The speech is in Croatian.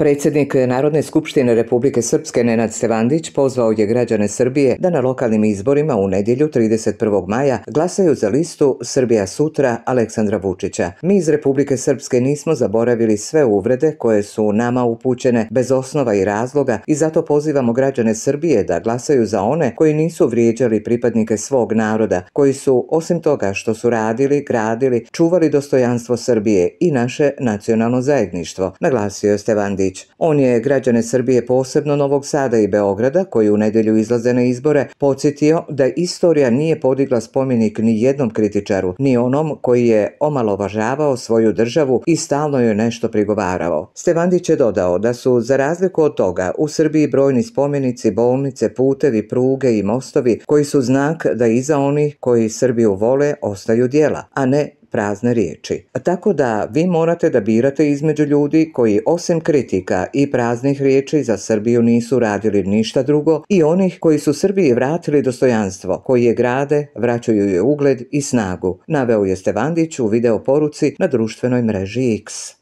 Predsjednik Narodne skupštine Republike Srpske Nenad Stevandić pozvao je građane Srbije da na lokalnim izborima u nedjelju 31. maja glasaju za listu Srbija sutra Aleksandra Vučića. Mi iz Republike Srpske nismo zaboravili sve uvrede koje su nama upućene bez osnova i razloga i zato pozivamo građane Srbije da glasaju za one koji nisu vrijeđali pripadnike svog naroda, koji su osim toga što su radili, gradili, čuvali dostojanstvo Srbije i naše nacionalno zajedništvo, naglasio je Stevandić. On je građane Srbije posebno Novog Sada i Beograda, koji u nedjelju izlaze na izbore, podsjetio da istorija nije podigla spomenik ni jednom kritičaru, ni onom koji je omalovažavao svoju državu i stalno joj nešto prigovarao. Stevandić je dodao da su, za razliku od toga, u Srbiji brojni spomenici, bolnice, putevi, pruge i mostovi koji su znak da iza onih koji Srbiju vole ostaju djela, a ne prazne riječi. Tako da vi morate da birate između ljudi koji osim kritika i praznih riječi za Srbiju nisu radili ništa drugo i onih koji su Srbiji vratili dostojanstvo, koji je grade, vraćaju je ugled i snagu, naveo je Stevandić u video na društvenoj mreži X.